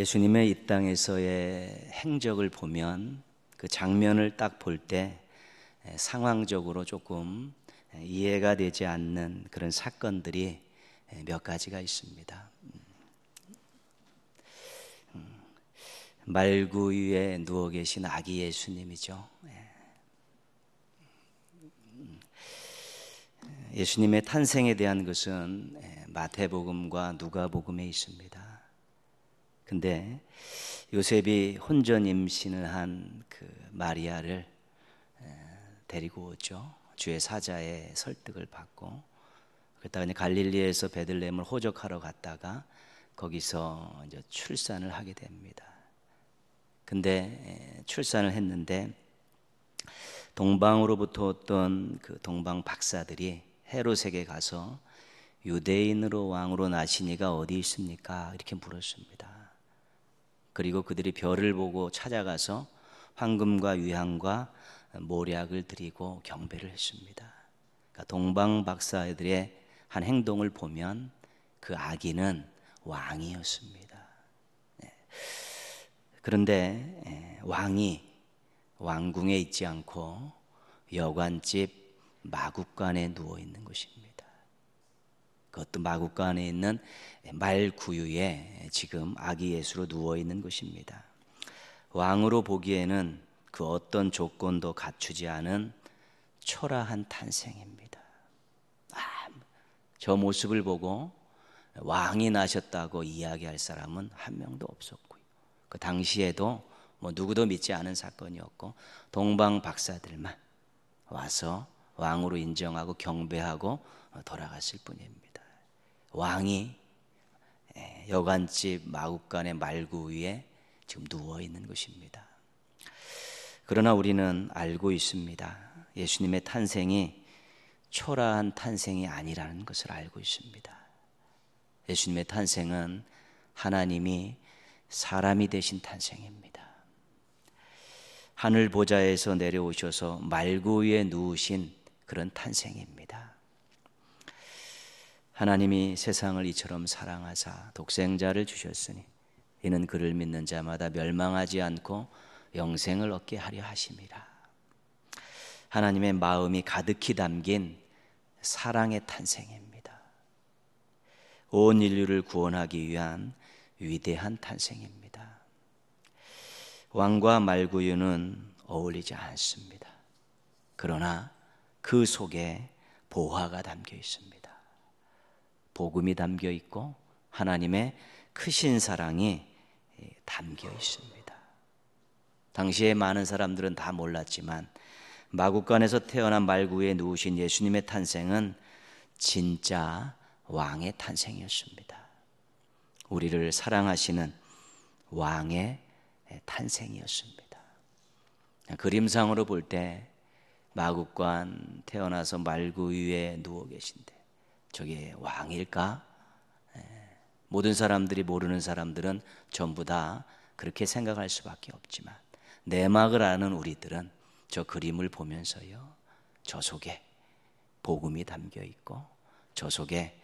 예수님의 이 땅에서의 행적을 보면 그 장면을 딱 볼 때 상황적으로 조금 이해가 되지 않는 그런 사건들이 몇 가지가 있습니다. 음. 음. 말구 위에 누워 계신 아기 예수님이죠. 예. 음. 예수님의 탄생에 대한 것은 마태복음과 누가복음에 있습니다. 근데 요셉이 혼전 임신을 한 그 마리아를 데리고 오죠. 주의 사자의 설득을 받고 그러다가 이제 갈릴리에서 베들레헴을 호적하러 갔다가 거기서 이제 출산을 하게 됩니다. 근데 출산을 했는데 동방으로부터 어떤 그 동방 박사들이 헤롯에게 가서 유대인으로 왕으로 나시니가 어디 있습니까? 이렇게 물었습니다. 그리고 그들이 별을 보고 찾아가서 황금과 유향과 모략을 드리고 경배를 했습니다. 그러니까 동방 박사들의 한 행동을 보면 그 아기는 왕이었습니다. 예. 그런데 예, 왕이 왕궁에 있지 않고 여관집 마국간에 누워 있는 것입니다. 그것도 마구간 에 있는 말구유에 지금 아기 예수로 누워 있는 것입니다. 왕으로 보기에는 그 어떤 조건도 갖추지 않은 초라한 탄생입니다. 아, 저 모습을 보고 왕이 나셨다고 이야기할 사람은 한 명도 없었고요. 그 당시에도 뭐 누구도 믿지 않은 사건이었고 동방 박사들만 와서 왕으로 인정하고 경배하고 돌아갔을 뿐입니다. 왕이 예, 여관집 마국간의 말구 위에 지금 누워 있는 것입니다. 그러나 우리는 알고 있습니다. 예수님의 탄생이 초라한 탄생이 아니라는 것을 알고 있습니다. 예수님의 탄생은 하나님이 사람이 되신 탄생입니다. 하늘 보좌에서 내려오셔서 말구 위에 누우신 그런 탄생입니다. 하나님이 세상을 이처럼 사랑하사 독생자를 주셨으니 이는 그를 믿는 자마다 멸망하지 않고 영생을 얻게 하려 하심이라. 하나님의 마음이 가득히 담긴 사랑의 탄생입니다. 온 인류를 구원하기 위한 위대한 탄생입니다. 왕과 말구유는 어울리지 않습니다. 그러나 그 속에 보화가 담겨 있습니다. 복음이 담겨 있고 하나님의 크신 사랑이 예, 담겨 있습니다. 당시에 많은 사람들은 다 몰랐지만 마국간에서 태어난 말구에 누우신 예수님의 탄생은 진짜 왕의 탄생이었습니다. 우리를 사랑하시는 왕의 예, 탄생이었습니다. 그림상으로 볼 때 마국관 태어나서 말구 위에 누워 계신데 저게 왕일까? 예. 모든 사람들이 모르는 사람들은 전부 다 그렇게 생각할 수밖에 없지만 내막을 아는 우리들은 저 그림을 보면서요. 저 속에 복음이 담겨 있고 저 속에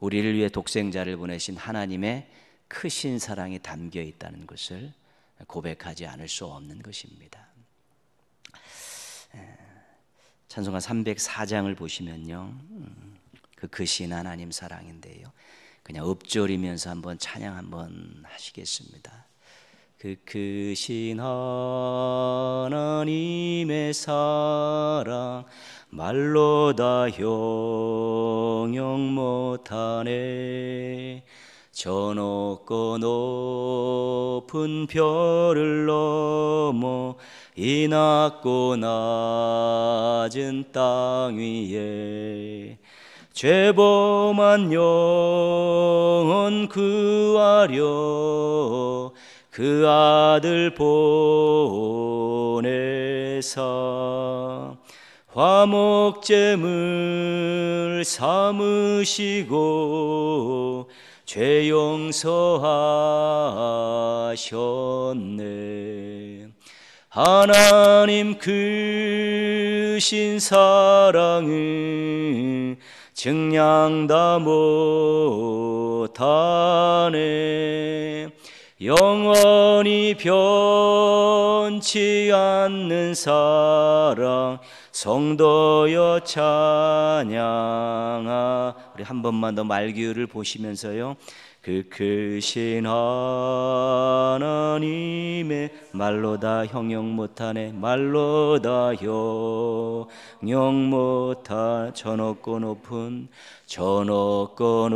우리를 위해 독생자를 보내신 하나님의 크신 사랑이 담겨 있다는 것을 고백하지 않을 수 없는 것입니다. 예. 찬송가 304장을 보시면요. 음, 그 그 신 하나님 사랑인데요. 그냥 읊조리면서 한번 찬양 한번 하시겠습니다. 그 크신 하나님의 사랑 말로 다 형용 못하네 저 높고 높은 별을 넘어 이 낮고 낮은 땅 위에 죄범한 영혼 구하려 그 아들 보내사 화목제물 삼으시고 죄 용서하셨네 하나님 그 신 사랑을 증량다 못하네 영원히 변치 않는 사랑 성도여 찬양아 우리 한 번만 더말귀를 보시면서요 그 크신 하나님의 말로 다 형용 못하네 말로 다 형용 못하 저높고 높은 저높고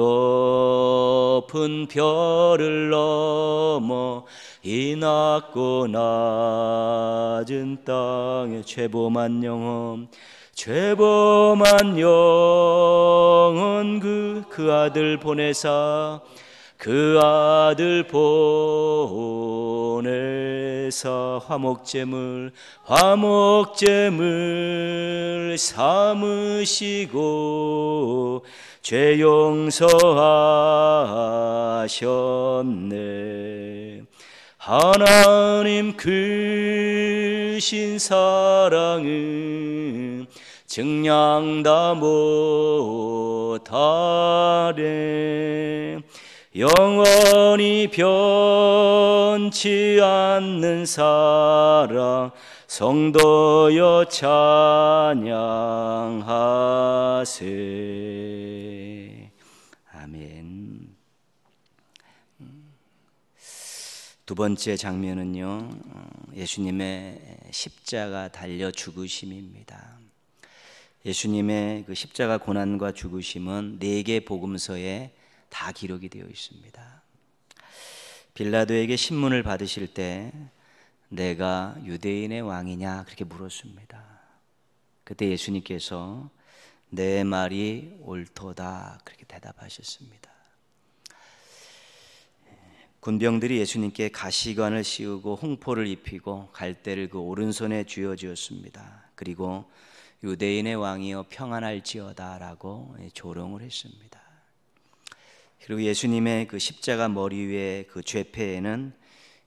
높은 별을 넘어 이 낮고 낮은 땅에 최보만영험최보만 영혼 그, 그 아들 보내사 그 아들 보내서 화목제물 화목제물 삼으시고 죄 용서하셨네 하나님 그 신 사랑은 증량 다 못하네 영원히 변치 않는 사랑 성도여 찬양하세 아멘 두 번째 장면은요 예수님의 십자가 달려 죽으심입니다 예수님의 그 십자가 고난과 죽으심은 네 개 복음서에 다 기록이 되어 있습니다. 빌라도에게 신문을 받으실 때 내가 유대인의 왕이냐 그렇게 물었습니다. 그때 예수님께서 내 말이 옳도다 그렇게 대답하셨습니다. 군병들이 예수님께 가시관을 씌우고 홍포를 입히고 갈대를 그 오른손에 쥐어 쥐었습니다. 그리고 유대인의 왕이여 평안할지어다라고 조롱을 했습니다. 그리고 예수님의 그 십자가 머리 위에 그 죄패에는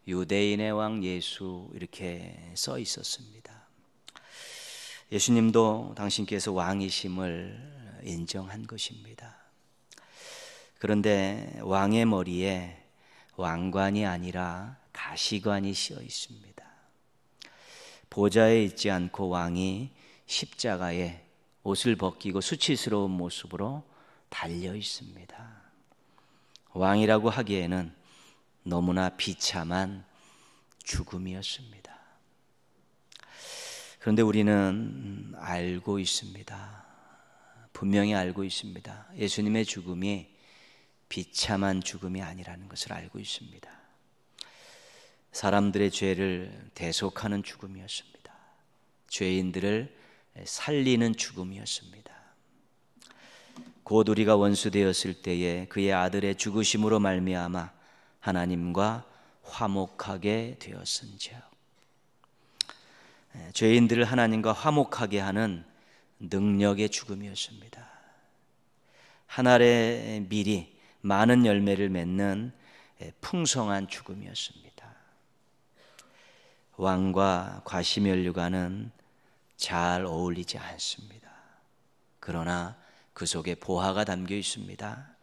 유대인의 왕 예수 이렇게 써 있었습니다. 예수님도 당신께서 왕이심을 인정한 것입니다. 그런데 왕의 머리에 왕관이 아니라 가시관이 씌어 있습니다. 보좌에 있지 않고 왕이 십자가에 옷을 벗기고 수치스러운 모습으로 달려 있습니다. 왕이라고 하기에는 너무나 비참한 죽음이었습니다. 그런데 우리는 알고 있습니다. 분명히 알고 있습니다. 예수님의 죽음이 비참한 죽음이 아니라는 것을 알고 있습니다. 사람들의 죄를 대속하는 죽음이었습니다. 죄인들을 살리는 죽음이었습니다. 곧 우리가 원수되었을 때에 그의 아들의 죽으심으로 말미암아 하나님과 화목하게 되었은지요. 예, 죄인들을 하나님과 화목하게 하는 능력의 죽음이었습니다. 한 알의 미리 많은 열매를 맺는 예, 풍성한 죽음이었습니다. 왕과 과시면류관은 잘 어울리지 않습니다. 그러나 그 속에 보화가 담겨 있습니다.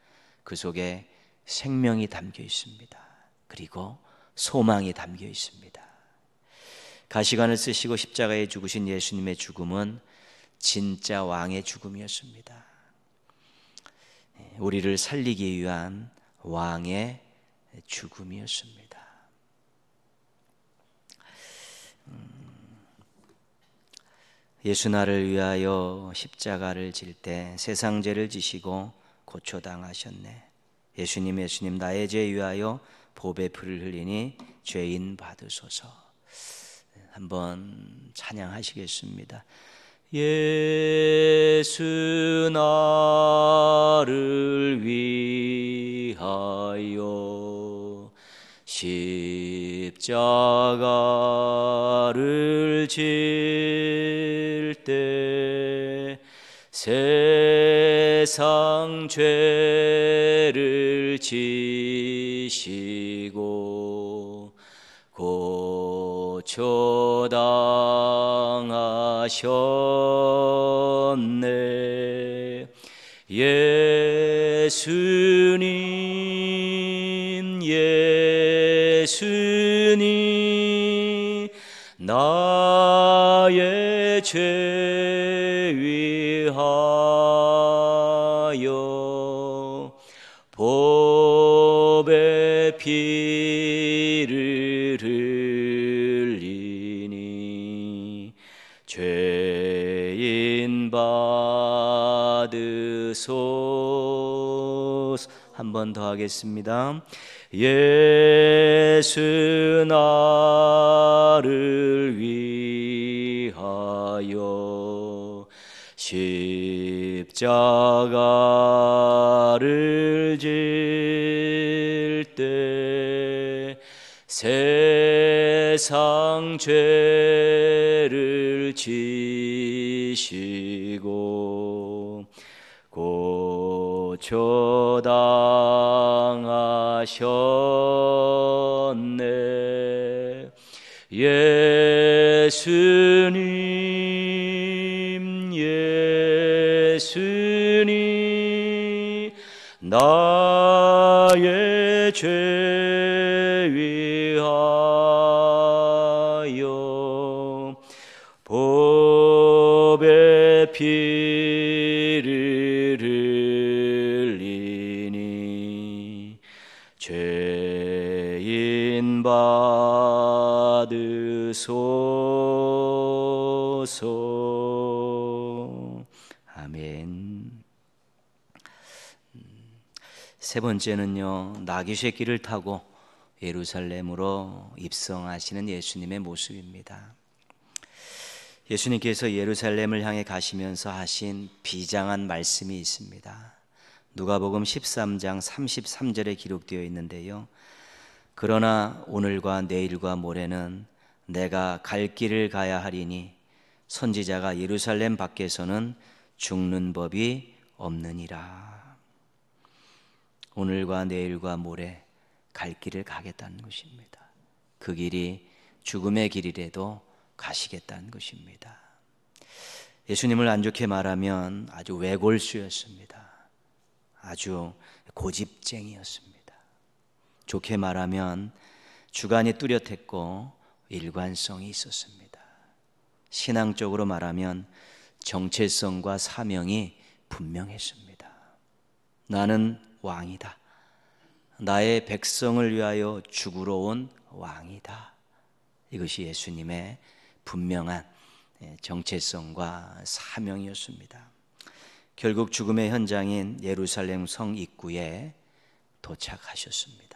그 속에 생명이 담겨 있습니다. 그리고 소망이 담겨 있습니다. 가시관을 쓰시고 십자가에 죽으신 예수님의 죽음은 진짜 왕의 죽음이었습니다. 예, 우리를 살리기 위한 왕의 죽음이었습니다. 음. 예수 나를 위하여 십자가를 질 때 세상 죄를 지시고 고초당하셨네. 예수님 예수님 나의 죄 위하여 보배 풀을 흘리니 죄인 받으소서. 한번 찬양하시겠습니다. 예수 나를 위하여 십자가를 질 때 세상 죄를 지시고 고초당하셨네 예수님 예수니 나의 죄 위하여 법의 피를 흘리니 죄인 바 받으소서 한번 더 하겠습니다 예수 나를 위하여 십자가를 질 때 세상 죄를 지시고 처당하셨네 예수님 예수님 나의 죄 위하여 법의 피 받으소서. 아멘. 음, 세 번째는요, 나귀의 길을 타고 예루살렘으로 입성하시는 예수님의 모습입니다. 예수님께서 예루살렘을 향해 가시면서 하신 비장한 말씀이 있습니다. 누가복음 13장 33절에 기록되어 있는데요. 그러나 오늘과 내일과 모레는 내가 갈 길을 가야 하리니 선지자가 예루살렘 밖에서는 죽는 법이 없느니라. 오늘과 내일과 모레 갈 길을 가겠다는 것입니다. 그 길이 죽음의 길이라도 가시겠다는 것입니다. 예수님을 안 좋게 말하면 아주 외골수였습니다. 아주 고집쟁이였습니다. 좋게 말하면 주관이 뚜렷했고 일관성이 있었습니다. 신앙적으로 말하면 정체성과 사명이 분명했습니다. 나는 왕이다. 나의 백성을 위하여 죽으러 온 왕이다. 이것이 예수님의 분명한 예, 정체성과 사명이었습니다. 결국 죽음의 현장인 예루살렘 성 입구에 도착하셨습니다.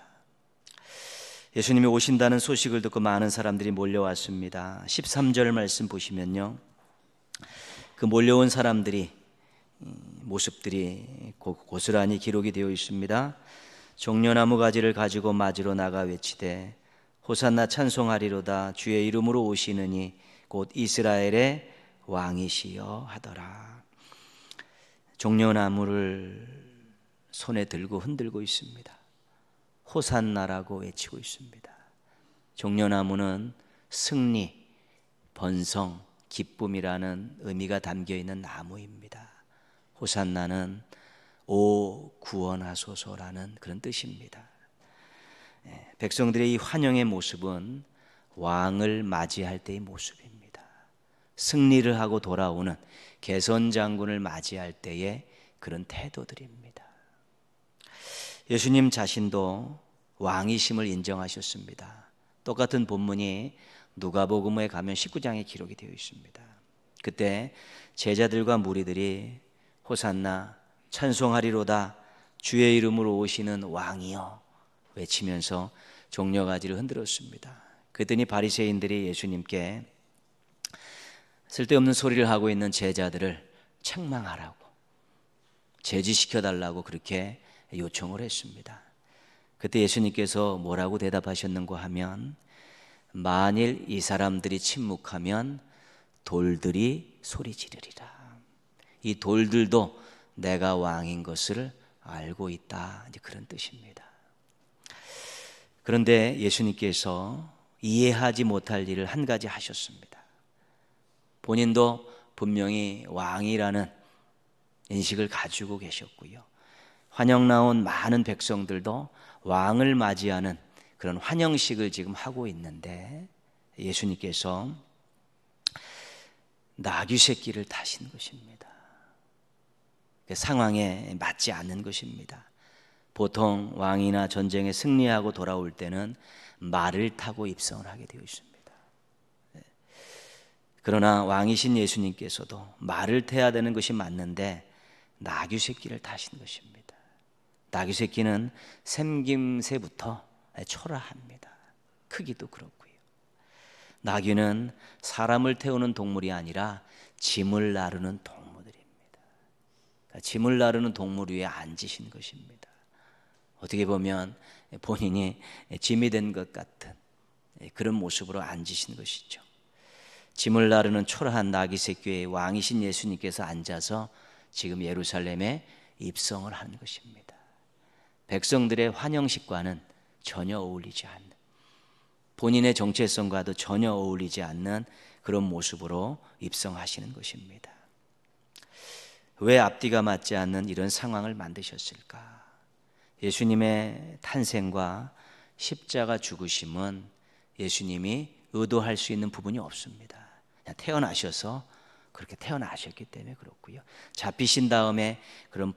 예수님이 오신다는 소식을 듣고 많은 사람들이 몰려왔습니다. 13절 말씀 보시면요. 그 몰려온 사람들이 모습들이 고스란히 기록이 되어 있습니다. 종려나무 가지를 가지고 맞으러 나가 외치되 호산나 찬송하리로다 주의 이름으로 오시느니 곧 이스라엘의 왕이시여 하더라. 종려나무를 손에 들고 흔들고 있습니다. 호산나라고 외치고 있습니다. 종려나무는 승리, 번성, 기쁨이라는 의미가 담겨 있는 나무입니다. 호산나는 오 구원하소서라는 그런 뜻입니다. 예, 백성들의 이 환영의 모습은 왕을 맞이할 때의 모습입니다. 승리를 하고 돌아오는 개선 장군을 맞이할 때의 그런 태도들입니다. 예수님 자신도 왕이심을 인정하셨습니다. 똑같은 본문이 누가복음에 가면 19장에 기록이 되어 있습니다. 그때 제자들과 무리들이 호산나 찬송하리로다 주의 이름으로 오시는 왕이여 외치면서 종려가지를 흔들었습니다. 그랬더니 바리새인들이 예수님께 쓸데없는 소리를 하고 있는 제자들을 책망하라고 제지시켜 달라고 그렇게 요청을 했습니다. 그때 예수님께서 뭐라고 대답하셨는고 하면 만일 이 사람들이 침묵하면 돌들이 소리 지르리라. 이 돌들도 내가 왕인 것을 알고 있다. 이제 그런 뜻입니다. 그런데 예수님께서 이해하지 못할 일을 한 가지 하셨습니다. 본인도 분명히 왕이라는 인식을 가지고 계셨고요. 환영 나온 많은 백성들도 왕을 맞이하는 그런 환영식을 지금 하고 있는데 예수님께서 나귀 새끼를 타신 것입니다. 그 상황에 맞지 않는 것입니다. 보통 왕이나 전쟁에 승리하고 돌아올 때는 말을 타고 입성을 하게 되어 있습니다. 그러나 왕이신 예수님께서도 말을 태야 되는 것이 맞는데 나귀 새끼를 타신 것입니다. 나귀 새끼는 샘김새부터 초라합니다. 크기도 그렇고요. 나귀는 사람을 태우는 동물이 아니라 짐을 나르는 동물들입니다. 그러니까 짐을 나르는 동물 위에 앉으신 것입니다. 어떻게 보면 본인이 짐이 된 것 같은 그런 모습으로 앉으신 것이죠. 짐을 나르는 초라한 나귀 새끼의 왕이신 예수님께서 앉아서 지금 예루살렘에 입성을 한 것입니다. 백성들의 환영식과는 전혀 어울리지 않는 본인의 정체성과도 전혀 어울리지 않는 그런 모습으로 입성하시는 것입니다. 왜 앞뒤가 맞지 않는 이런 상황을 만드셨을까? 예수님의 탄생과 십자가 죽으심은 예수님이 의도할 수 있는 부분이 없습니다. 태어나셔서 그렇게 태어나셨기 때문에 그렇고요. 잡히신 다음에 그런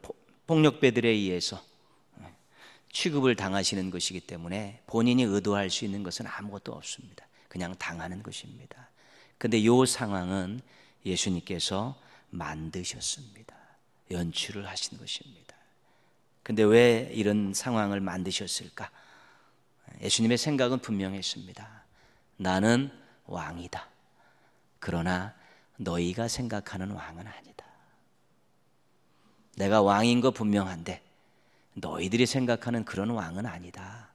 폭력배들에 의해서 취급을 당하시는 것이기 때문에 본인이 의도할 수 있는 것은 아무것도 없습니다. 그냥 당하는 것입니다. 근데 요 상황은 예수님께서 만드셨습니다. 연출을 하신 것입니다. 근데 왜 이런 상황을 만드셨을까? 예수님의 생각은 분명했습니다. 나는 왕이다. 그러나 너희가 생각하는 왕은 아니다. 내가 왕인 거 분명한데 너희들이 생각하는 그런 왕은 아니다.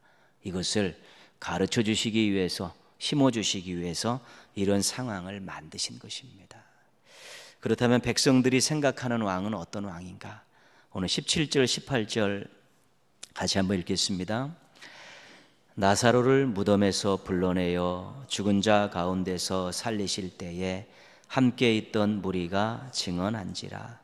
이것을 가르쳐 주시기 위해서, 심어 주시기 위해서 이런 상황을 만드신 것입니다. 그렇다면 백성들이 생각하는 왕은 어떤 왕인가? 오늘 17절, 18절 같이 한번 읽겠습니다. 나사로를 무덤에서 불러내어 죽은 자 가운데서 살리실 때에 함께 있던 무리가 증언한지라.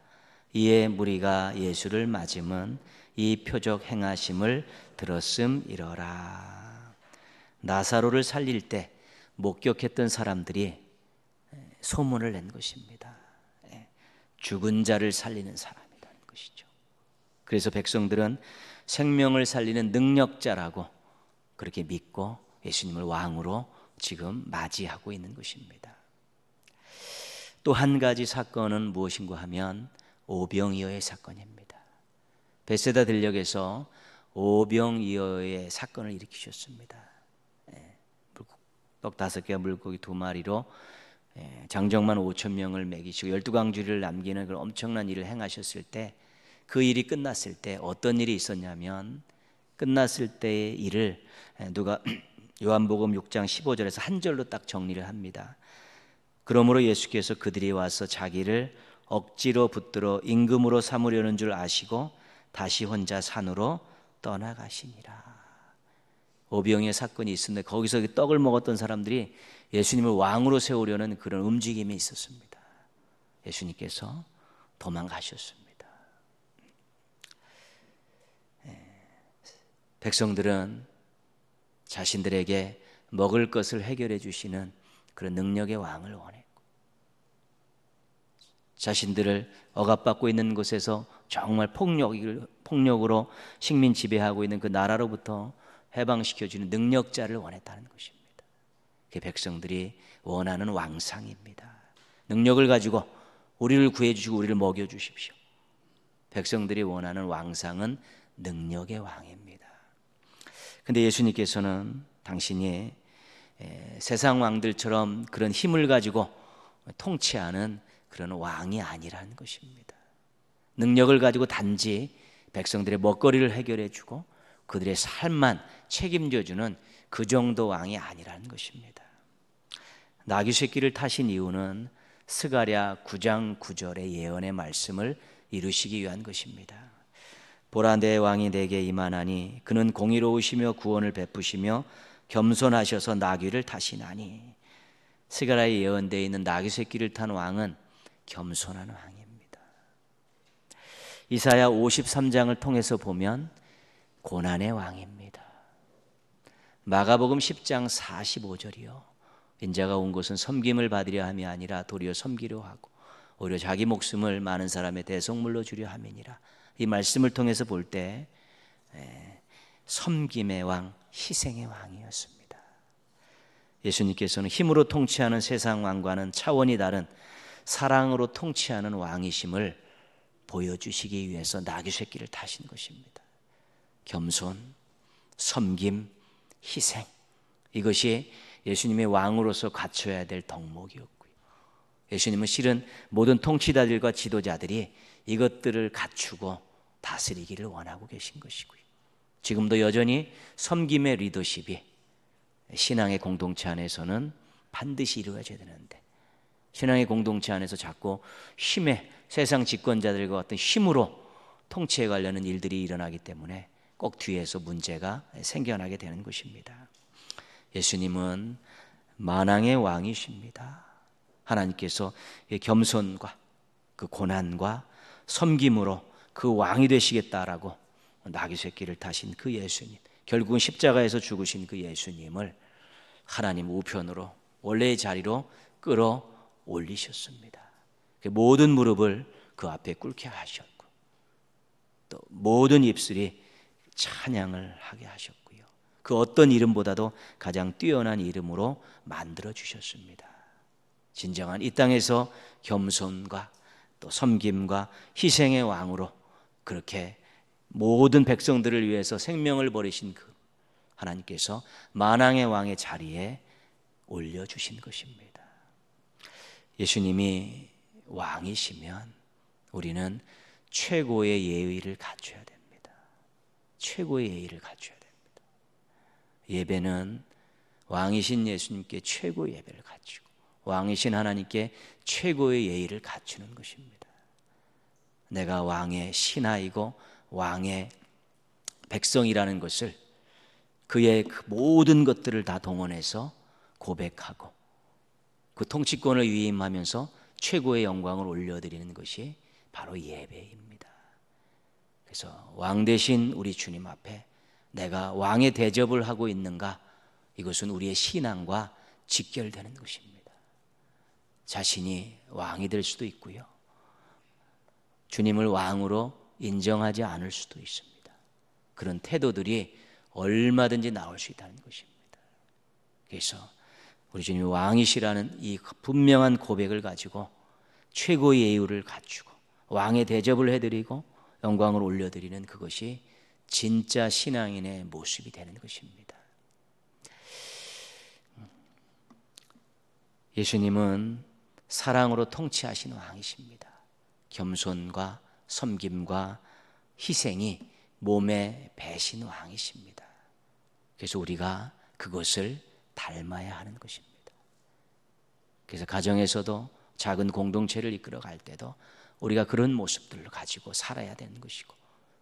이에 무리가 예수를 맞으면 이 표적 행하심을 들었음이러라. 나사로를 살릴 때 목격했던 사람들이 소문을 낸 것입니다. 죽은 자를 살리는 사람이라는 것이죠. 그래서 백성들은 생명을 살리는 능력자라고 그렇게 믿고 예수님을 왕으로 지금 맞이하고 있는 것입니다. 또 한 가지 사건은 무엇인가 하면 오병이어의 사건입니다. 베세다 들녘에서 오병이어의 사건을 일으키셨습니다. 예, 떡 다섯 개와 물고기 두 마리로 예, 장정만 5천 명을 먹이시고 열두 강주를 남기는 그런 엄청난 일을 행하셨을 때 그 일이 끝났을 때 어떤 일이 있었냐면 끝났을 때의 일을 예, 누가 요한복음 6장 15절에서 한 절로 딱 정리를 합니다. 그러므로 예수께서 그들이 와서 자기를 억지로 붙들어 임금으로 삼으려는 줄 아시고 다시 혼자 산으로 떠나가시니라. 오병의 사건이 있었는데 거기서 그 떡을 먹었던 사람들이 예수님을 왕으로 세우려는 그런 움직임이 있었습니다. 예수님께서 도망가셨습니다. 예. 백성들은 자신들에게 먹을 것을 해결해 주시는 그런 능력의 왕을 원해. 자신들을 억압받고 있는 곳에서 정말 폭력을, 폭력으로 식민 지배하고 있는 그 나라로부터 해방시켜주는 능력자를 원했다는 것입니다. 그 백성들이 원하는 왕상입니다. 능력을 가지고 우리를 구해주시고 우리를 먹여주십시오. 백성들이 원하는 왕상은 능력의 왕입니다. 근데 예수님께서는 당신이 세상 왕들처럼 그런 힘을 가지고 통치하는 그런 왕이 아니라는 것입니다. 능력을 가지고 단지 백성들의 먹거리를 해결해 주고 그들의 삶만 책임져 주는 그 정도 왕이 아니라는 것입니다. 나귀 새끼를 타신 이유는 스가랴 9장 9절의 예언의 말씀을 이루시기 위한 것입니다. 보라 내 왕이 내게 임하나니 그는 공의로우시며 구원을 베푸시며 겸손하셔서 나귀를 타시나니 스가랴에 예언되어 있는 나귀 새끼를 탄 왕은 겸손한 왕입니다. 이사야 53장을 통해서 보면 고난의 왕입니다. 마가복음 10장 45절이요. 인자가 온 것은 섬김을 받으려 함이 아니라 도리어 섬기려 하고 오히려 자기 목숨을 많은 사람의 대속물로 주려 함이니라. 이 말씀을 통해서 볼 때 섬김의 왕, 희생의 왕이었습니다. 예수님께서는 힘으로 통치하는 세상 왕과는 차원이 다른 사랑으로 통치하는 왕이심을 보여주시기 위해서 나귀 새끼를 타신 것입니다. 겸손, 섬김, 희생. 이것이 예수님의 왕으로서 갖춰야 될 덕목이었고요. 예수님은 실은 모든 통치자들과 지도자들이 이것들을 갖추고 다스리기를 원하고 계신 것이고요. 지금도 여전히 섬김의 리더십이 신앙의 공동체 안에서는 반드시 이루어져야 되는데 신앙의 공동체 안에서 자꾸 힘에 세상 집권자들과 어떤 힘으로 통치해 가려는 일들이 일어나기 때문에 꼭 뒤에서 문제가 생겨나게 되는 것입니다. 예수님은 만왕의 왕이십니다. 하나님께서 그 겸손과 그 고난과 섬김으로 그 왕이 되시겠다라고 나귀 새끼를 타신 그 예수님, 결국은 십자가에서 죽으신 그 예수님을 하나님 우편으로 원래의 자리로 끌어 올리셨습니다. 그 모든 무릎을 그 앞에 꿇게 하셨고 또 모든 입술이 찬양을 하게 하셨고요. 그 어떤 이름보다도 가장 뛰어난 이름으로 만들어 주셨습니다. 진정한 이 땅에서 겸손과 또 섬김과 희생의 왕으로 그렇게 모든 백성들을 위해서 생명을 버리신 그 하나님께서 만왕의 왕의 자리에 올려 주신 것입니다. 예수님이 왕이시면 우리는 최고의 예의를 갖춰야 됩니다. 최고의 예의를 갖춰야 됩니다. 예배는 왕이신 예수님께 최고의 예배를 갖추고 왕이신 하나님께 최고의 예의를 갖추는 것입니다. 내가 왕의 신하이고 왕의 백성이라는 것을 그의 그 모든 것들을 다 동원해서 고백하고 그 통치권을 위임하면서 최고의 영광을 올려드리는 것이 바로 예배입니다. 그래서 왕 대신 우리 주님 앞에 내가 왕의 대접을 하고 있는가? 이것은 우리의 신앙과 직결되는 것입니다. 자신이 왕이 될 수도 있고요. 주님을 왕으로 인정하지 않을 수도 있습니다. 그런 태도들이 얼마든지 나올 수 있다는 것입니다. 그래서 우리 주님 왕이시라는 이 분명한 고백을 가지고 최고의 예우를 갖추고 왕의 대접을 해드리고 영광을 올려드리는 그것이 진짜 신앙인의 모습이 되는 것입니다. 예수님은 사랑으로 통치하신 왕이십니다. 겸손과 섬김과 희생이 몸에 배신 왕이십니다. 그래서 우리가 그것을 닮아야 하는 것입니다. 그래서 가정에서도 작은 공동체를 이끌어갈 때도 우리가 그런 모습들을 가지고 살아야 되는 것이고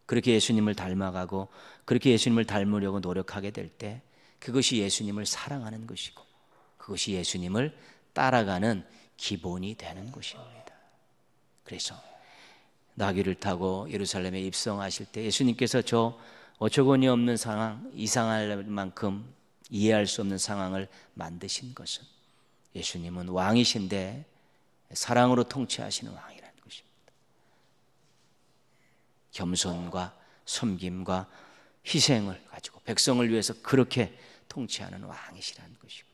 그렇게 예수님을 닮아가고 그렇게 예수님을 닮으려고 노력하게 될 때 그것이 예수님을 사랑하는 것이고 그것이 예수님을 따라가는 기본이 되는 것입니다. 그래서 나귀를 타고 예루살렘에 입성하실 때 예수님께서 저 어처구니 없는 상황 이상할 만큼 이해할 수 없는 상황을 만드신 것은 예수님은 왕이신데 사랑으로 통치하시는 왕이라는 것입니다. 겸손과 섬김과 희생을 가지고 백성을 위해서 그렇게 통치하는 왕이시라는 것이고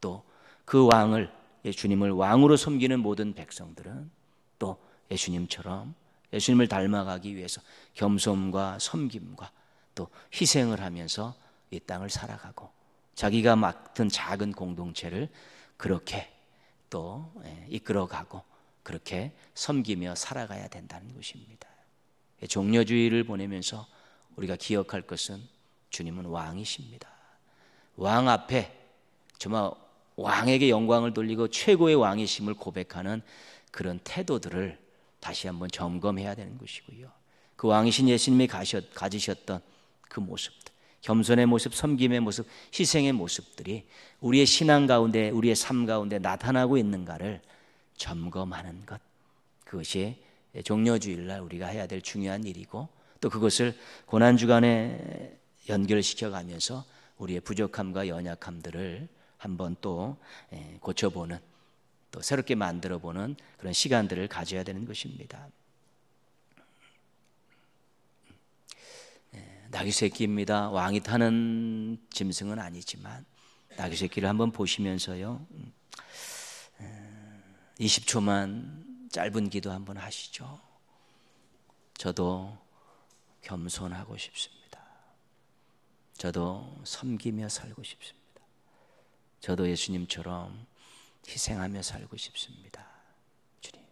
또 그 왕을 예수님을 왕으로 섬기는 모든 백성들은 또 예수님처럼 예수님을 닮아가기 위해서 겸손과 섬김과 또 희생을 하면서 이 땅을 살아가고 자기가 맡은 작은 공동체를 그렇게 또 예, 이끌어가고 그렇게 섬기며 살아가야 된다는 것입니다. 종려주의를 보내면서 우리가 기억할 것은 주님은 왕이십니다. 왕 앞에 정말 왕에게 영광을 돌리고 최고의 왕이심을 고백하는 그런 태도들을 다시 한번 점검해야 되는 것이고요. 그 왕이신 예수님이 가셨, 가지셨던 그 모습들. 겸손의 모습, 섬김의 모습, 희생의 모습들이 우리의 신앙 가운데, 우리의 삶 가운데 나타나고 있는가를 점검하는 것. 그것이 종려주일날 우리가 해야 될 중요한 일이고 또 그것을 고난주간에 연결시켜 가면서 우리의 부족함과 연약함들을 한번 또 고쳐보는 또 새롭게 만들어보는 그런 시간들을 가져야 되는 것입니다. 낙이 새끼입니다. 왕이 타는 짐승은 아니지만 낙이 새끼를 한번 보시면서요. 20초만 음, 짧은 기도 한번 하시죠. 저도 겸손하고 싶습니다. 저도 섬기며 살고 싶습니다. 저도 예수님처럼 희생하며 살고 싶습니다. 주님.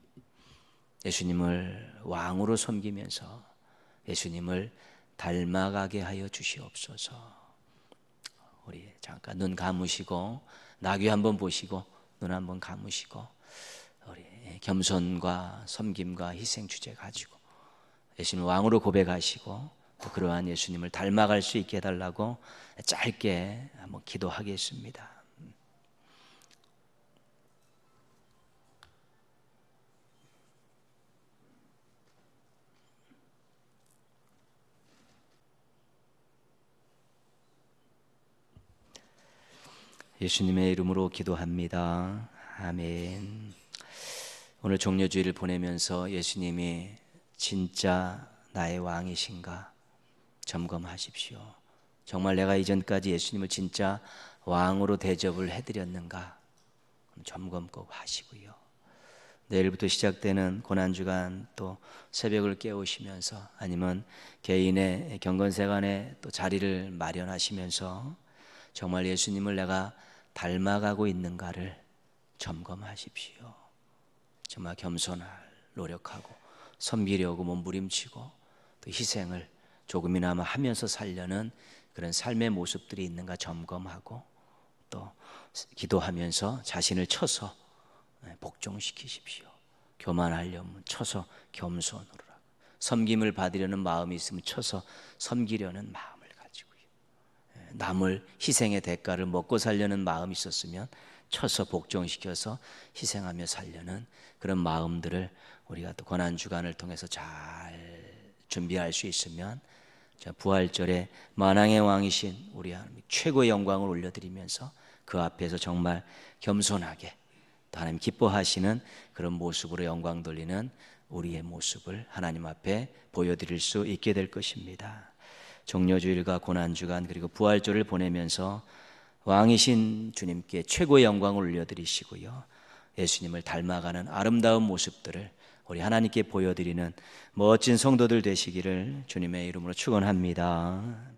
예수님을 왕으로 섬기면서 예수님을 닮아가게 하여 주시옵소서. 우리 잠깐 눈 감으시고 나귀 한번 보시고 눈 한번 감으시고 우리 겸손과 섬김과 희생 주제 가지고 예수님 왕으로 고백하시고 또 그러한 예수님을 닮아갈 수 있게 해달라고 짧게 한번 기도하겠습니다. 예수님의 이름으로 기도합니다. 아멘. 오늘 종려주의를 보내면서 예수님이 진짜 나의 왕이신가 점검하십시오. 정말 내가 이전까지 예수님을 진짜 왕으로 대접을 해드렸는가 점검 꼭 하시고요. 내일부터 시작되는 고난주간 또 새벽을 깨우시면서 아니면 개인의 경건세간에 또 자리를 마련하시면서 정말 예수님을 내가 닮아가고 있는가를 점검하십시오. 정말 겸손할 노력하고 섬기려고 몸부림치고 뭐 또 희생을 조금이나마 하면서 살려는 그런 삶의 모습들이 있는가 점검하고 또 기도하면서 자신을 쳐서 네, 복종시키십시오. 교만하려면 쳐서 겸손으로 섬김을 받으려는 마음이 있으면 쳐서 섬기려는 마음. 남을 희생의 대가를 먹고 살려는 마음이 있었으면 쳐서 복종시켜서 희생하며 살려는 그런 마음들을 우리가 또 권한 주간을 통해서 잘 준비할 수 있으면 자 부활절에 만왕의 왕이신 우리 하나님 최고의 영광을 올려드리면서 그 앞에서 정말 겸손하게 하나님 기뻐하시는 그런 모습으로 영광 돌리는 우리의 모습을 하나님 앞에 보여드릴 수 있게 될 것입니다. 종려주일과 고난주간 그리고 부활절을 보내면서 왕이신 주님께 최고의 영광을 올려드리시고요. 예수님을 닮아가는 아름다운 모습들을 우리 하나님께 보여드리는 멋진 성도들 되시기를 주님의 이름으로 축원합니다.